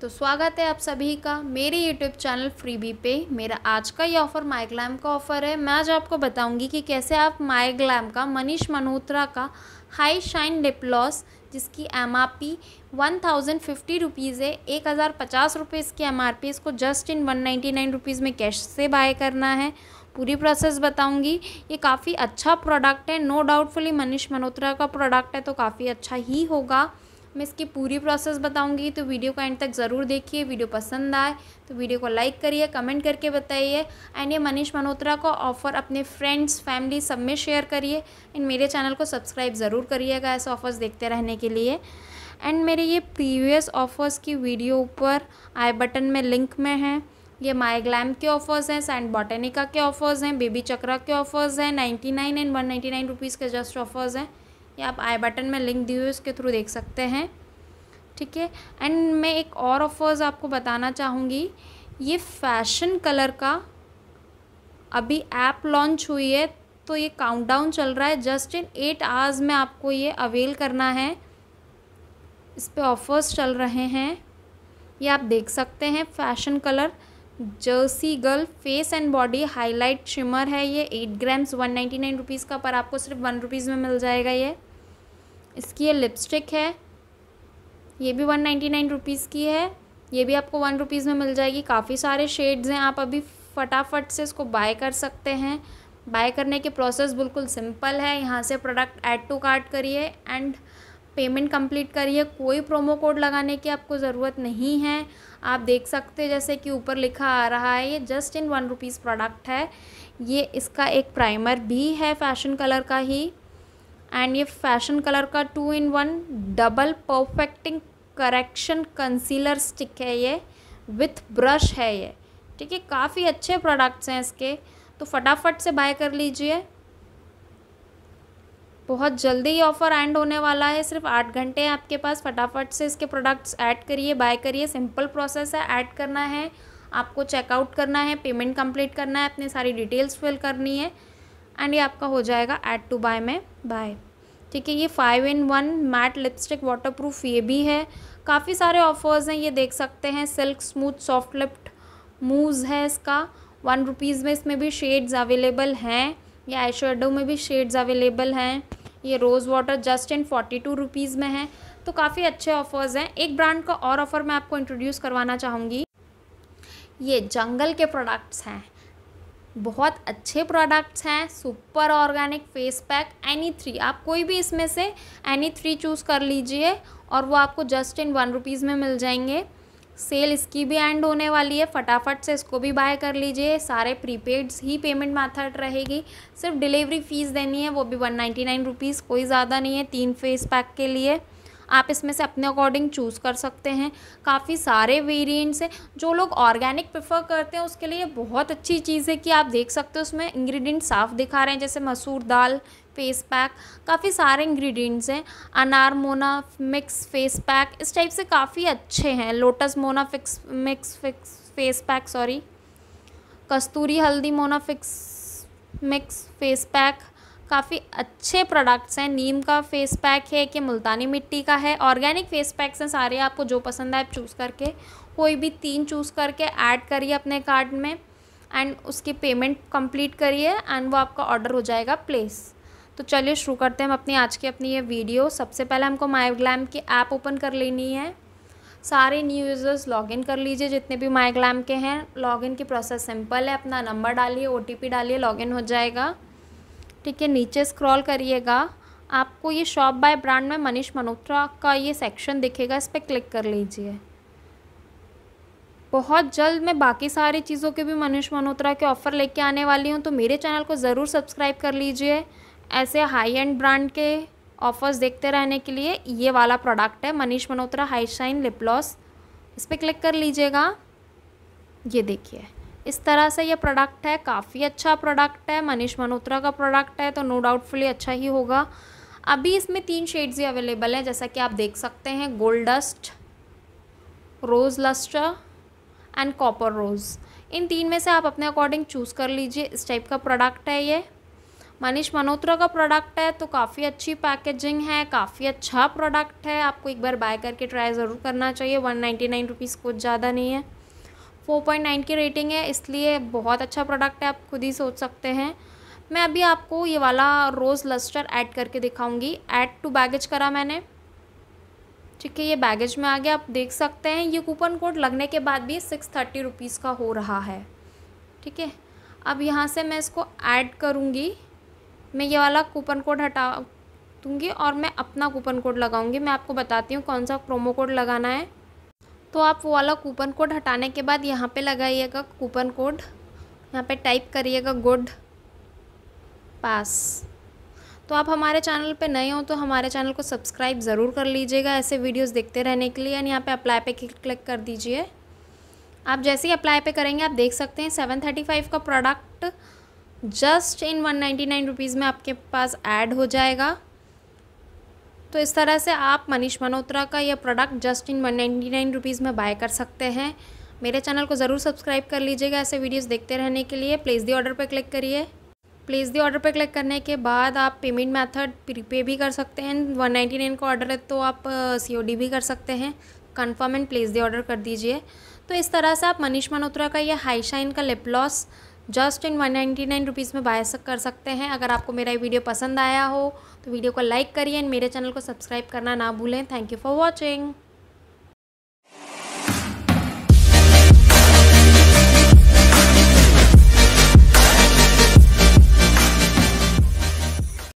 तो स्वागत है आप सभी का मेरे यूट्यूब चैनल फ्रीबी पे मेरा आज का ये ऑफ़र माइग्लैम का ऑफ़र है मैं आज आपको बताऊंगी कि कैसे आप माइग्लैम का मनीष मल्होत्रा का हाई शाइन लिप लॉस जिसकी M R P one thousand fifty rupees है एक हज़ार पचास रुपये इसकी एम आर पी इसको just in one ninety nine rupees में कैश से बाय करना है पूरी प्रोसेस बताऊंगी ये काफ़ी अच्छा प्रोडक्ट है नो डाउटफुली मनीष मल्होत्रा का प्रोडक्ट है तो काफ़ी अच्छा ही होगा मैं इसकी पूरी प्रोसेस बताऊंगी तो वीडियो को एंड तक ज़रूर देखिए वीडियो पसंद आए तो वीडियो को लाइक करिए कमेंट करके बताइए एंड ये मनीष मल्होत्रा का ऑफ़र अपने फ्रेंड्स फैमिली सब में शेयर करिए एंड मेरे चैनल को सब्सक्राइब ज़रूर करिएगा ऐसे ऑफ़र्स देखते रहने के लिए एंड मेरे ये प्रीवियस ऑफ़र्स की वीडियो ऊपर आई बटन में लिंक में है ये माई ग्लैम के ऑफ़र्स हैं सैंड बॉटेनिका के ऑफ़र्स हैं बेबी चक्रा के ऑफ़र्स हैं ninety nine and one ninety nine rupees के जस्ट ऑफ़र्स हैं या आप आई बटन में लिंक दी हुई उसके थ्रू देख सकते हैं ठीक है एंड मैं एक और ऑफर्स आपको बताना चाहूँगी ये फैशन कलर का अभी ऐप लॉन्च हुई है तो ये काउंटडाउन चल रहा है जस्ट इन एट आवर्स में आपको ये अवेल करना है इस पर ऑफर्स चल रहे हैं ये आप देख सकते हैं fashion colour jersey girl face and body highlight shimmer है ये eight grams one ninety nine rupees का पर आपको सिर्फ वन रुपीज़ में मिल जाएगा ये इसकी ये लिपस्टिक है ये भी वन नाइन्टी नाइन रुपीज़ की है ये भी आपको वन रुपीज़ में मिल जाएगी काफ़ी सारे शेड्स हैं आप अभी फटाफट से इसको बाय कर सकते हैं बाय करने के प्रोसेस बिल्कुल सिंपल है यहाँ से प्रोडक्ट ऐड टू कार्ट करिए एंड पेमेंट कंप्लीट करिए कोई प्रोमो कोड लगाने की आपको ज़रूरत नहीं है आप देख सकते जैसे कि ऊपर लिखा आ रहा है ये just in one rupees product है ये इसका एक प्राइमर भी है फैशन कलर का ही एंड ये फैशन कलर का two in one double perfecting correction concealer stick है ये विथ ब्रश है ये ठीक है काफ़ी अच्छे प्रोडक्ट्स हैं इसके तो फटाफट से बाय कर लीजिए बहुत जल्दी ही ऑफ़र एंड होने वाला है सिर्फ आठ घंटे हैं आपके पास फटाफट से इसके प्रोडक्ट्स ऐड करिए बाय करिए सिंपल प्रोसेस है ऐड करना है आपको चेकआउट करना है पेमेंट कंप्लीट करना है अपनी सारी डिटेल्स फिल करनी है एंड ये आपका हो जाएगा ऐड टू बाय में बाय ठीक है ये five in one matte lipstick water ये भी है काफ़ी सारे ऑफर्स हैं ये देख सकते हैं सिल्क स्मूथ सॉफ्ट लिप्ट मूज है इसका वन रुपीज़ में इसमें भी शेड्स अवेलेबल हैं या आई में भी शेड्स अवेलेबल हैं ये rose water just in forty two rupees में है तो काफ़ी अच्छे ऑफर्स हैं एक ब्रांड का और ऑफ़र मैं आपको इंट्रोड्यूस करवाना चाहूँगी ये जंगल के प्रोडक्ट्स हैं बहुत अच्छे प्रोडक्ट्स हैं super organic face pack any three आप कोई भी इसमें से एनी थ्री चूज़ कर लीजिए और वो आपको जस्ट इन वन रुपीज़ में मिल जाएंगे सेल इसकी भी एंड होने वाली है फटाफट से इसको भी बाय कर लीजिए सारे प्रीपेड्स ही पेमेंट मैथड रहेगी सिर्फ डिलीवरी फ़ीस देनी है वो भी वन नाइन्टी नाइन रुपीज़ कोई ज़्यादा नहीं है तीन फेस पैक के लिए आप इसमें से अपने अकॉर्डिंग चूज़ कर सकते हैं काफ़ी सारे वेरियंट्स हैं जो लोग ऑर्गेनिक प्रिफर करते हैं उसके लिए बहुत अच्छी चीज़ है कि आप देख सकते हो उसमें इंग्रेडिएंट साफ दिखा रहे हैं जैसे मसूर दाल फेस पैक काफ़ी सारे इंग्रेडिएंट्स हैं अनार मोना मिक्स फेस पैक इस टाइप से काफ़ी अच्छे हैं लोटस मोना fix mix fix face pack sorry कस्तूरी हल्दी मोना फिक्स मिक्स फेस पैक काफ़ी अच्छे प्रोडक्ट्स हैं नीम का फेस पैक है कि मुल्तानी मिट्टी का है ऑर्गेनिक फेस पैक्स हैं सारे आपको जो पसंद आए आप चूज़ करके कोई भी तीन चूज़ करके ऐड करिए अपने कार्ड में एंड उसकी पेमेंट कंप्लीट करिए एंड वो आपका ऑर्डर हो जाएगा प्लेस तो चलिए शुरू करते हैं हम अपनी आज की अपनी ये वीडियो सबसे पहले हमको माई ग्लैम की ऐप ओपन कर लेनी है सारे न्यू यूज़र्स लॉगिन कर लीजिए जितने भी माई ग्लैम के हैं लॉगिन की प्रोसेस सिंपल है अपना नंबर डालिए ओ डालिए लॉगिन हो जाएगा ठीक है नीचे स्क्रॉल करिएगा आपको ये शॉप बाय ब्रांड में मनीष मल्होत्रा का ये सेक्शन दिखेगा इस पर क्लिक कर लीजिए बहुत जल्द मैं बाकी सारी चीज़ों के भी मनीष मल्होत्रा के ऑफ़र लेके आने वाली हूँ तो मेरे चैनल को ज़रूर सब्सक्राइब कर लीजिए ऐसे हाई एंड ब्रांड के ऑफ़र्स देखते रहने के लिए ये वाला प्रोडक्ट है Manish Malhotra high shine lip gloss इस पर क्लिक कर लीजिएगा ये देखिए इस तरह से ये प्रोडक्ट है काफ़ी अच्छा प्रोडक्ट है मनीष मल्होत्रा का प्रोडक्ट है तो नो डाउटफुली अच्छा ही होगा अभी इसमें तीन शेड्स ही अवेलेबल हैं जैसा कि आप देख सकते हैं gold dust rose lustre and copper rose इन तीन में से आप अपने अकॉर्डिंग चूज़ कर लीजिए इस टाइप का प्रोडक्ट है ये मनीष मल्होत्रा का प्रोडक्ट है तो काफ़ी अच्छी पैकेजिंग है काफ़ी अच्छा प्रोडक्ट है आपको एक बार बाय करके ट्राई ज़रूर करना चाहिए वन नाइन्टी नाइन रुपीज़ कुछ ज़्यादा नहीं है फोर पॉइंट नाइन की रेटिंग है इसलिए बहुत अच्छा प्रोडक्ट है आप खुद ही सोच सकते हैं मैं अभी आपको ये वाला रोज़ लस्टर ऐड करके दिखाऊंगी ऐड टू बैगेज करा मैंने ठीक है ये बैगेज में आ गया आप देख सकते हैं ये कूपन कोड लगने के बाद भी सिक्स थर्टी रुपीज़ का हो रहा है ठीक है अब यहाँ से मैं इसको ऐड करूँगी मैं ये वाला कूपन कोड हटा दूँगी और मैं अपना कूपन कोड लगाऊँगी मैं आपको बताती हूँ कौन सा प्रोमो कोड लगाना है तो आप वो वाला कूपन कोड हटाने के बाद यहाँ पे लगाइएगा कूपन कोड यहाँ पे टाइप करिएगा गुड पास तो आप हमारे चैनल पे नए हो तो हमारे चैनल को सब्सक्राइब ज़रूर कर लीजिएगा ऐसे वीडियोस देखते रहने के लिए एंड यहाँ पे अप्लाई पे क्लिक कर दीजिए आप जैसे ही अप्लाई पे करेंगे आप देख सकते हैं सेवन थर्टी फाइव का product just in one ninety nine rupees में आपके पास ऐड हो जाएगा तो इस तरह से आप मनीष मनोत्रा का यह product just in one ninety nine rupees में बाय कर सकते हैं मेरे चैनल को ज़रूर सब्सक्राइब कर लीजिएगा ऐसे वीडियोस देखते रहने के लिए प्लेस दी ऑर्डर पर क्लिक करिए प्लेस दी ऑर्डर पर क्लिक करने के बाद आप पेमेंट मेथड प्रीपे भी कर सकते हैं वन नाइन्टी नाइन का ऑर्डर है तो आप सी भी कर सकते हैं confirm and place the order कर दीजिए तो इस तरह से आप मनीष मनोत्रा का यह हाई शाइन का lip gloss just in one ninety nine rupees में बाय कर सकते हैं अगर आपको मेरा ये वीडियो पसंद आया हो तो वीडियो को लाइक करिए एंड मेरे चैनल को सब्सक्राइब करना ना भूलें थैंक यू फॉर वॉचिंग